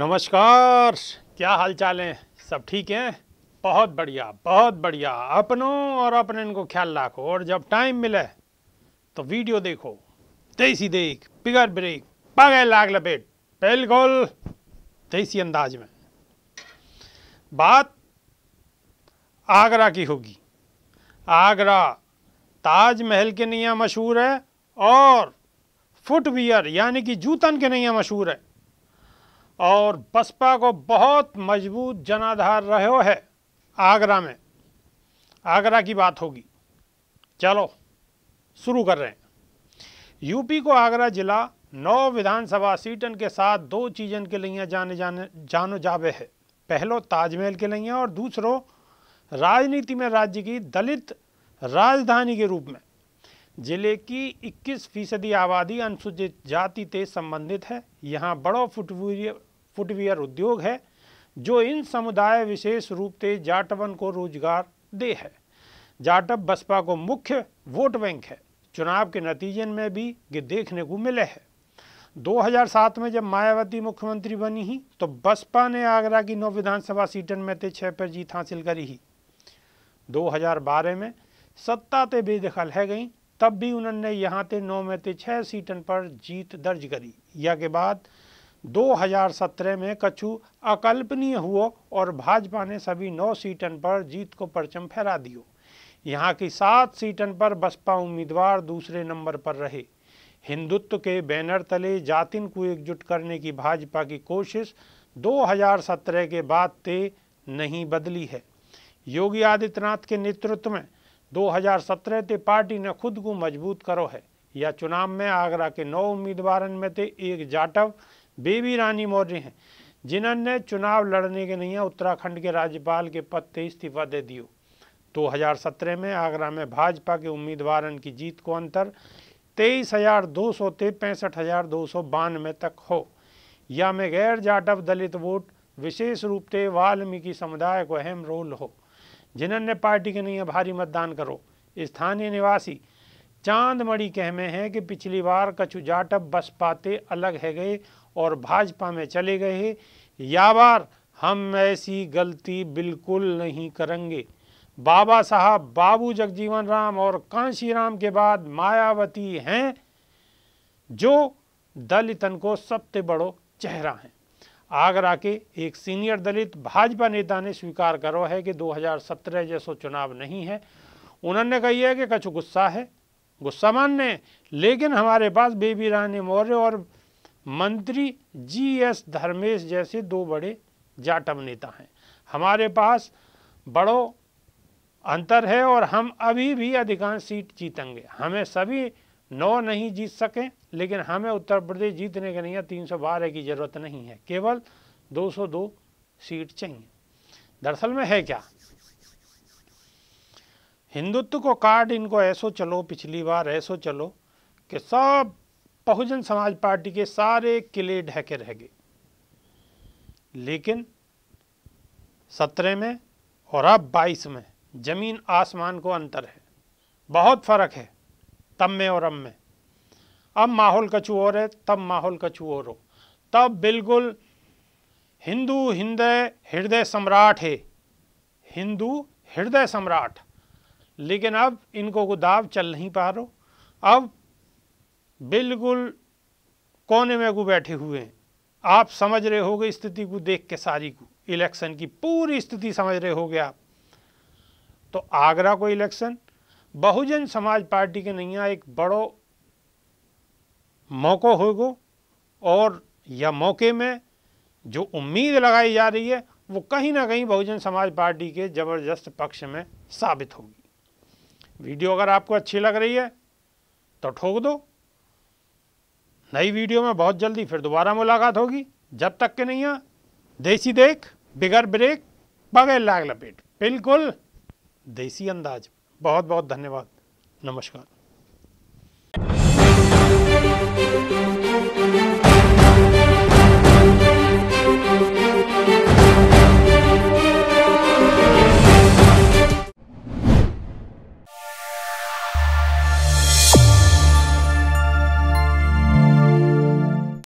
नमस्कार क्या हाल चाल हैं सब ठीक हैं बहुत बढ़िया बहुत बढ़िया अपनों और अपने इनको ख्याल रखो और जब टाइम मिले तो वीडियो देखो देसी देख पिगर ब्रेक पगे लाग लपेट बिल्कुल देसी अंदाज में बात आगरा की होगी आगरा ताजमहल के नैया मशहूर है और फुटवियर यानी कि जूतन के नैया मशहूर है और बसपा को बहुत मजबूत जनाधार रहे है आगरा में आगरा की बात होगी चलो शुरू कर रहे हैं यूपी को आगरा जिला नौ विधानसभा सीटन के साथ दो चीज़न के लिए जाने जाने जानो जावे है पहलो ताजमहल के लिए और दूसरो राजनीति में राज्य की दलित राजधानी के रूप में जिले की 21 फीसदी आबादी अनुसूचित जाति से संबंधित है यहाँ बड़ो फुटबुरी फुटवियर उद्योग है जो इन समुदाय विशेष रूप से जाटवन को रोजगार दे है जाटव बसपा को मुख्य वोट बैंक है चुनाव के नतीजे में भी ये देखने को मिले है 2007 में जब मायावती मुख्यमंत्री बनी ही तो बसपा ने आगरा की नौ विधानसभा सीटन में थे छः पर जीत हासिल करी ही 2012 में सत्ता ते बेदखल है गई तब भी उन्होंने यहाँ ते नौ में थे छः सीटन पर जीत दर्ज करी या के बाद 2017 में कछु अकल्पनीय हुओ और भाजपा ने सभी नौ सीटन पर जीत को परचम फहरा दियो यहाँ की सात सीटन पर बसपा उम्मीदवार दूसरे नंबर पर रहे हिंदुत्व के बैनर तले जातिन को एकजुट करने की भाजपा की कोशिश 2017 के बाद ते नहीं बदली है योगी आदित्यनाथ के नेतृत्व में 2017 ते पार्टी ने खुद को मजबूत करो है या चुनाव में आगरा के नौ उम्मीदवार में ते एक जाटव बेबी रानी मौर्य हैं जिन्होंने चुनाव लड़ने के नहीं उत्तराखंड के राज्यपाल के पद से इस्तीफा दे दियो 2017 में आगरा में भाजपा के उम्मीदवार की जीत को अंतर तेईस हजार दो सौ ते पैंसठ हजार दो सौ बानवे तक हो या में गैर जाटव दलित वोट विशेष रूप से वाल्मीकि समुदाय को अहम रोल हो जिन्होंने पार्टी के नहीं भारी मतदान करो स्थानीय निवासी चांदमढ़ी में है कि पिछली बार कछु जाटब बस पाते अलग है गए और भाजपा में चले गए या बार हम ऐसी गलती बिल्कुल नहीं करेंगे बाबा साहब बाबू जगजीवन राम और राम के बाद मायावती हैं जो दलितन को सबसे बड़ो चेहरा हैं आगरा के एक सीनियर दलित भाजपा नेता ने स्वीकार करो है कि 2017 जैसो चुनाव नहीं है उन्होंने कही है कि कछु गुस्सा है गुस्सा मानने लेकिन हमारे पास बेबी रानी मौर्य और मंत्री जी एस धर्मेश जैसे दो बड़े जाटव नेता हैं हमारे पास बड़ो अंतर है और हम अभी भी अधिकांश सीट जीतेंगे हमें सभी नौ नहीं जीत सकें लेकिन हमें उत्तर प्रदेश जीतने के लिए तीन सौ बारह की जरूरत नहीं है केवल दो सौ दो सीट चाहिए दरअसल में है क्या हिंदुत्व को काट इनको ऐसो चलो पिछली बार ऐसो चलो कि सब बहुजन समाज पार्टी के सारे किले ढहके रह गए लेकिन सत्रह में और अब बाईस में ज़मीन आसमान को अंतर है बहुत फ़र्क है तब में और अब में अब माहौल कछु और है तब माहौल कछु और हो तब बिल्कुल हिंदू हृदय हृदय सम्राट है हिंदू हृदय सम्राट लेकिन अब इनको गुदाव चल नहीं पा रो अब बिल्कुल कोने में को बैठे हुए हैं आप समझ रहे होगे स्थिति को देख के सारी को इलेक्शन की पूरी स्थिति समझ रहे होगे आप तो आगरा को इलेक्शन बहुजन समाज पार्टी के नैया एक बड़ो मौको होगो और यह मौके में जो उम्मीद लगाई जा रही है वो कहीं ना कहीं बहुजन समाज पार्टी के ज़बरदस्त पक्ष में साबित होगी वीडियो अगर आपको अच्छी लग रही है तो ठोक दो नई वीडियो में बहुत जल्दी फिर दोबारा मुलाकात होगी जब तक के नहीं आ देसी देख बिगर ब्रेक बगैर लाग लपेट बिल्कुल देसी अंदाज बहुत बहुत धन्यवाद नमस्कार